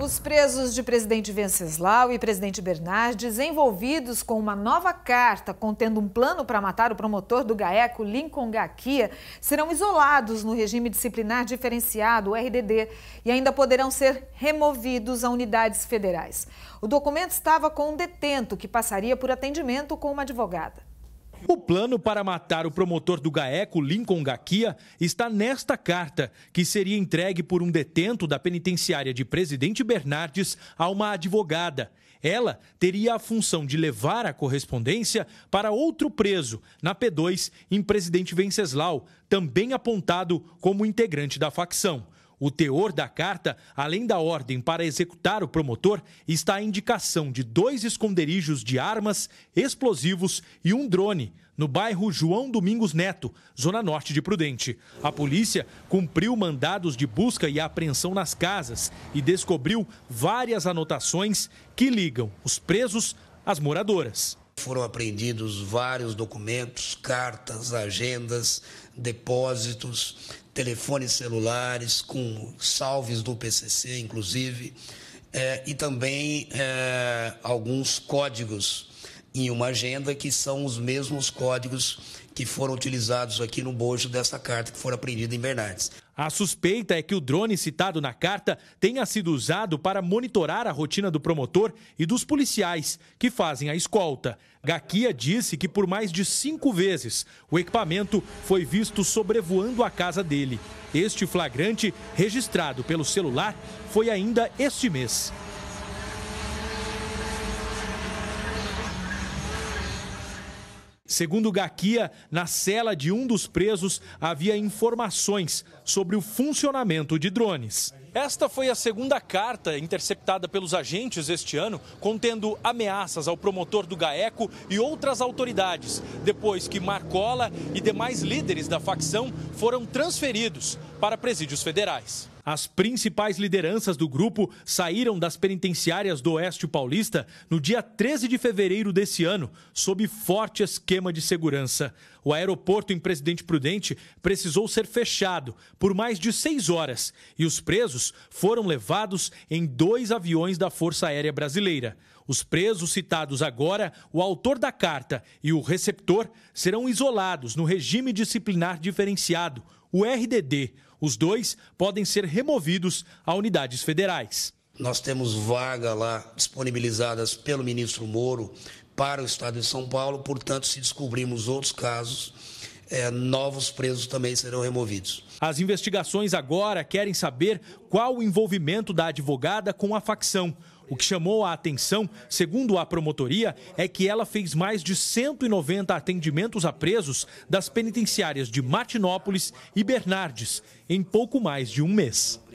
Os presos de presidente Venceslau e presidente Bernardes, envolvidos com uma nova carta contendo um plano para matar o promotor do GAECO, Lincoln Gaquia, serão isolados no regime disciplinar diferenciado, o RDD, e ainda poderão ser removidos a unidades federais. O documento estava com um detento que passaria por atendimento com uma advogada. O plano para matar o promotor do GAECO, Lincoln Gaquia, está nesta carta, que seria entregue por um detento da penitenciária de Presidente Bernardes a uma advogada. Ela teria a função de levar a correspondência para outro preso, na P2, em Presidente Venceslau, também apontado como integrante da facção. O teor da carta, além da ordem para executar o promotor, está a indicação de dois esconderijos de armas, explosivos e um drone no bairro João Domingos Neto, zona norte de Prudente. A polícia cumpriu mandados de busca e apreensão nas casas e descobriu várias anotações que ligam os presos às moradoras. Foram apreendidos vários documentos, cartas, agendas, depósitos, telefones celulares, com salves do PCC, inclusive, é, e também é, alguns códigos em uma agenda que são os mesmos códigos que foram utilizados aqui no bojo dessa carta que foi apreendida em Bernardes. A suspeita é que o drone citado na carta tenha sido usado para monitorar a rotina do promotor e dos policiais que fazem a escolta. Gaquia disse que por mais de cinco vezes o equipamento foi visto sobrevoando a casa dele. Este flagrante, registrado pelo celular, foi ainda este mês. Segundo Gaquia, na cela de um dos presos havia informações sobre o funcionamento de drones. Esta foi a segunda carta interceptada pelos agentes este ano, contendo ameaças ao promotor do GAECO e outras autoridades, depois que Marcola e demais líderes da facção foram transferidos para presídios federais. As principais lideranças do grupo saíram das penitenciárias do Oeste Paulista no dia 13 de fevereiro desse ano, sob forte esquema de segurança. O aeroporto em Presidente Prudente precisou ser fechado por mais de seis horas e os presos foram levados em dois aviões da Força Aérea Brasileira. Os presos citados agora, o autor da carta e o receptor serão isolados no regime disciplinar diferenciado, o RDD os dois podem ser removidos a unidades federais. Nós temos vaga lá disponibilizadas pelo ministro Moro para o estado de São Paulo, portanto, se descobrirmos outros casos, é, novos presos também serão removidos. As investigações agora querem saber qual o envolvimento da advogada com a facção. O que chamou a atenção, segundo a promotoria, é que ela fez mais de 190 atendimentos a presos das penitenciárias de Martinópolis e Bernardes em pouco mais de um mês.